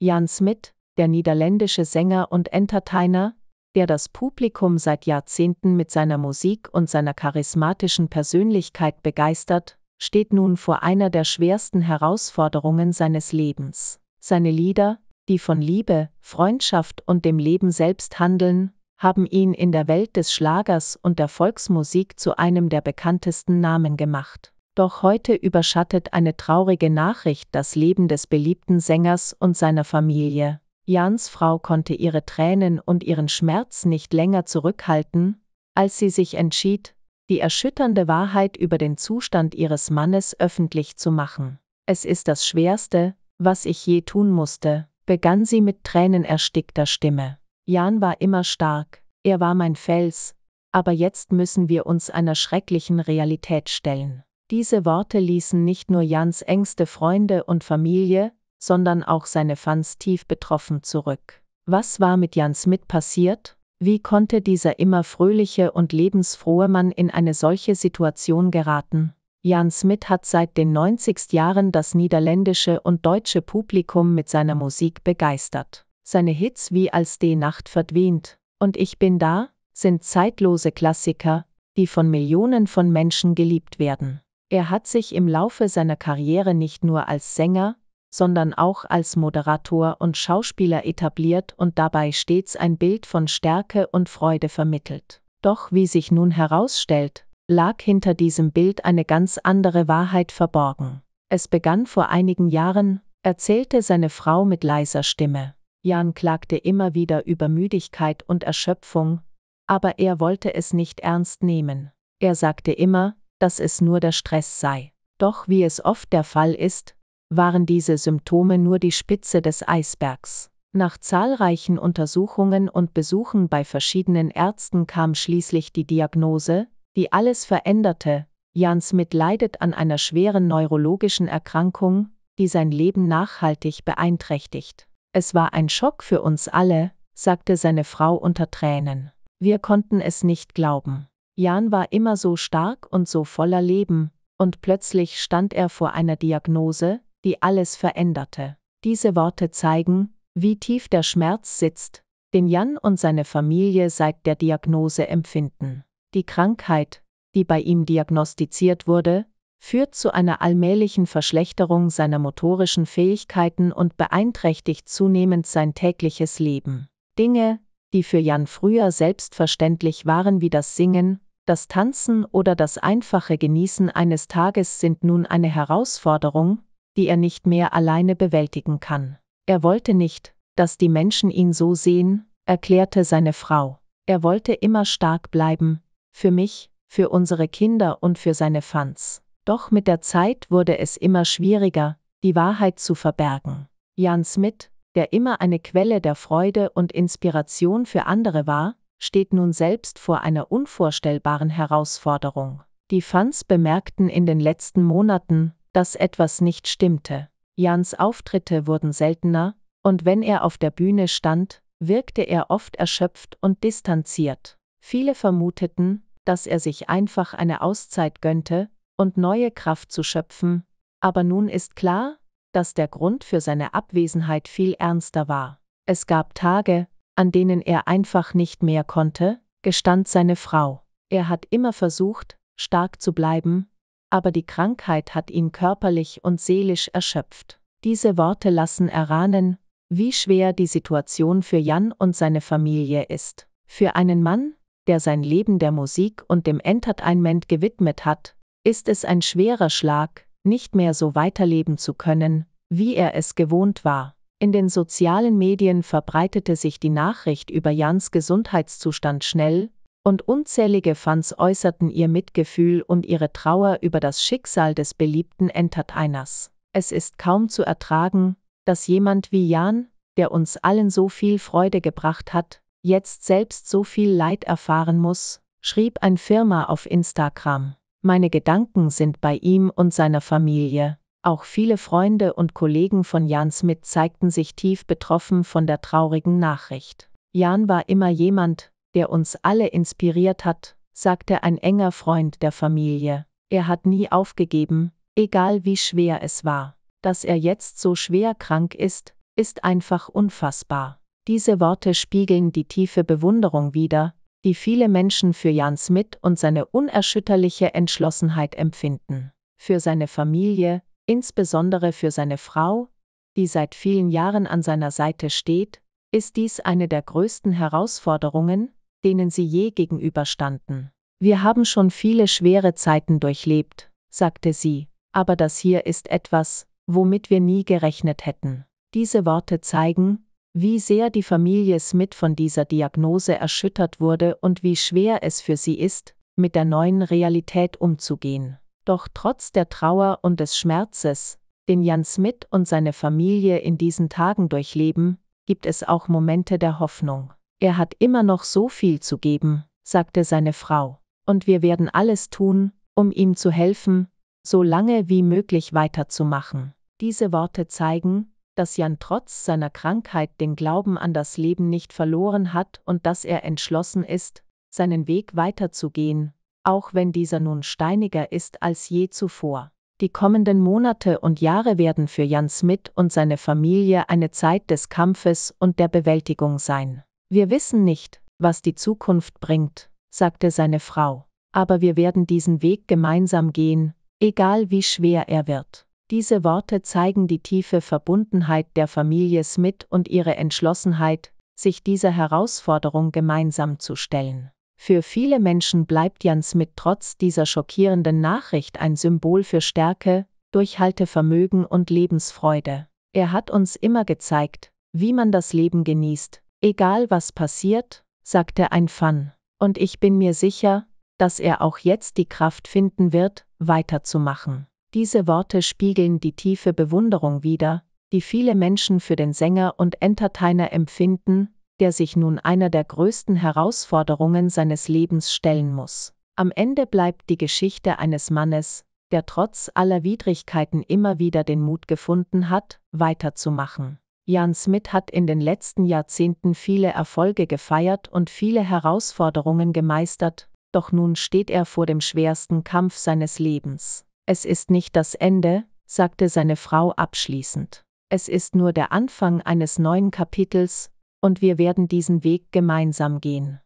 Jan Smit, der niederländische Sänger und Entertainer, der das Publikum seit Jahrzehnten mit seiner Musik und seiner charismatischen Persönlichkeit begeistert, steht nun vor einer der schwersten Herausforderungen seines Lebens. Seine Lieder, die von Liebe, Freundschaft und dem Leben selbst handeln, haben ihn in der Welt des Schlagers und der Volksmusik zu einem der bekanntesten Namen gemacht. Doch heute überschattet eine traurige Nachricht das Leben des beliebten Sängers und seiner Familie. Jans Frau konnte ihre Tränen und ihren Schmerz nicht länger zurückhalten, als sie sich entschied, die erschütternde Wahrheit über den Zustand ihres Mannes öffentlich zu machen. Es ist das Schwerste, was ich je tun musste, begann sie mit tränenerstickter Stimme. Jan war immer stark, er war mein Fels, aber jetzt müssen wir uns einer schrecklichen Realität stellen. Diese Worte ließen nicht nur Jans engste Freunde und Familie, sondern auch seine Fans tief betroffen zurück. Was war mit Jan Smith passiert? Wie konnte dieser immer fröhliche und lebensfrohe Mann in eine solche Situation geraten? Jan Smith hat seit den 90 Jahren das niederländische und deutsche Publikum mit seiner Musik begeistert. Seine Hits wie Als die Nacht verdwehnt und Ich bin da sind zeitlose Klassiker, die von Millionen von Menschen geliebt werden. Er hat sich im Laufe seiner Karriere nicht nur als Sänger, sondern auch als Moderator und Schauspieler etabliert und dabei stets ein Bild von Stärke und Freude vermittelt. Doch wie sich nun herausstellt, lag hinter diesem Bild eine ganz andere Wahrheit verborgen. Es begann vor einigen Jahren, erzählte seine Frau mit leiser Stimme. Jan klagte immer wieder über Müdigkeit und Erschöpfung, aber er wollte es nicht ernst nehmen. Er sagte immer, dass es nur der Stress sei. Doch wie es oft der Fall ist, waren diese Symptome nur die Spitze des Eisbergs. Nach zahlreichen Untersuchungen und Besuchen bei verschiedenen Ärzten kam schließlich die Diagnose, die alles veränderte. Jans Smith leidet an einer schweren neurologischen Erkrankung, die sein Leben nachhaltig beeinträchtigt. Es war ein Schock für uns alle, sagte seine Frau unter Tränen. Wir konnten es nicht glauben. Jan war immer so stark und so voller Leben, und plötzlich stand er vor einer Diagnose, die alles veränderte. Diese Worte zeigen, wie tief der Schmerz sitzt, den Jan und seine Familie seit der Diagnose empfinden. Die Krankheit, die bei ihm diagnostiziert wurde, führt zu einer allmählichen Verschlechterung seiner motorischen Fähigkeiten und beeinträchtigt zunehmend sein tägliches Leben. Dinge, die für Jan früher selbstverständlich waren wie das Singen, das Tanzen oder das einfache Genießen eines Tages sind nun eine Herausforderung, die er nicht mehr alleine bewältigen kann. Er wollte nicht, dass die Menschen ihn so sehen, erklärte seine Frau. Er wollte immer stark bleiben, für mich, für unsere Kinder und für seine Fans. Doch mit der Zeit wurde es immer schwieriger, die Wahrheit zu verbergen. Jan Smith, der immer eine Quelle der Freude und Inspiration für andere war, steht nun selbst vor einer unvorstellbaren Herausforderung. Die Fans bemerkten in den letzten Monaten, dass etwas nicht stimmte. Jans Auftritte wurden seltener, und wenn er auf der Bühne stand, wirkte er oft erschöpft und distanziert. Viele vermuteten, dass er sich einfach eine Auszeit gönnte, und neue Kraft zu schöpfen, aber nun ist klar, dass der Grund für seine Abwesenheit viel ernster war. Es gab Tage, an denen er einfach nicht mehr konnte, gestand seine Frau. Er hat immer versucht, stark zu bleiben, aber die Krankheit hat ihn körperlich und seelisch erschöpft. Diese Worte lassen erahnen, wie schwer die Situation für Jan und seine Familie ist. Für einen Mann, der sein Leben der Musik und dem Entertainment gewidmet hat, ist es ein schwerer Schlag, nicht mehr so weiterleben zu können, wie er es gewohnt war. In den sozialen Medien verbreitete sich die Nachricht über Jans Gesundheitszustand schnell, und unzählige Fans äußerten ihr Mitgefühl und ihre Trauer über das Schicksal des beliebten Entertainers. Es ist kaum zu ertragen, dass jemand wie Jan, der uns allen so viel Freude gebracht hat, jetzt selbst so viel Leid erfahren muss, schrieb ein Firma auf Instagram. Meine Gedanken sind bei ihm und seiner Familie. Auch viele Freunde und Kollegen von Jan Smith zeigten sich tief betroffen von der traurigen Nachricht. Jan war immer jemand, der uns alle inspiriert hat, sagte ein enger Freund der Familie. Er hat nie aufgegeben, egal wie schwer es war. Dass er jetzt so schwer krank ist, ist einfach unfassbar. Diese Worte spiegeln die tiefe Bewunderung wider, die viele Menschen für Jan Smith und seine unerschütterliche Entschlossenheit empfinden. Für seine Familie, Insbesondere für seine Frau, die seit vielen Jahren an seiner Seite steht, ist dies eine der größten Herausforderungen, denen sie je gegenüberstanden. Wir haben schon viele schwere Zeiten durchlebt, sagte sie, aber das hier ist etwas, womit wir nie gerechnet hätten. Diese Worte zeigen, wie sehr die Familie Smith von dieser Diagnose erschüttert wurde und wie schwer es für sie ist, mit der neuen Realität umzugehen doch trotz der Trauer und des Schmerzes, den Jan Smith und seine Familie in diesen Tagen durchleben, gibt es auch Momente der Hoffnung. Er hat immer noch so viel zu geben, sagte seine Frau, und wir werden alles tun, um ihm zu helfen, so lange wie möglich weiterzumachen. Diese Worte zeigen, dass Jan trotz seiner Krankheit den Glauben an das Leben nicht verloren hat und dass er entschlossen ist, seinen Weg weiterzugehen, auch wenn dieser nun steiniger ist als je zuvor. Die kommenden Monate und Jahre werden für Jan Smith und seine Familie eine Zeit des Kampfes und der Bewältigung sein. Wir wissen nicht, was die Zukunft bringt, sagte seine Frau, aber wir werden diesen Weg gemeinsam gehen, egal wie schwer er wird. Diese Worte zeigen die tiefe Verbundenheit der Familie Smith und ihre Entschlossenheit, sich dieser Herausforderung gemeinsam zu stellen. Für viele Menschen bleibt Jan Smith trotz dieser schockierenden Nachricht ein Symbol für Stärke, Durchhaltevermögen und Lebensfreude. Er hat uns immer gezeigt, wie man das Leben genießt, egal was passiert, sagte ein Fan. Und ich bin mir sicher, dass er auch jetzt die Kraft finden wird, weiterzumachen. Diese Worte spiegeln die tiefe Bewunderung wider, die viele Menschen für den Sänger und Entertainer empfinden, der sich nun einer der größten Herausforderungen seines Lebens stellen muss. Am Ende bleibt die Geschichte eines Mannes, der trotz aller Widrigkeiten immer wieder den Mut gefunden hat, weiterzumachen. Jan Smith hat in den letzten Jahrzehnten viele Erfolge gefeiert und viele Herausforderungen gemeistert, doch nun steht er vor dem schwersten Kampf seines Lebens. Es ist nicht das Ende, sagte seine Frau abschließend. Es ist nur der Anfang eines neuen Kapitels, und wir werden diesen Weg gemeinsam gehen.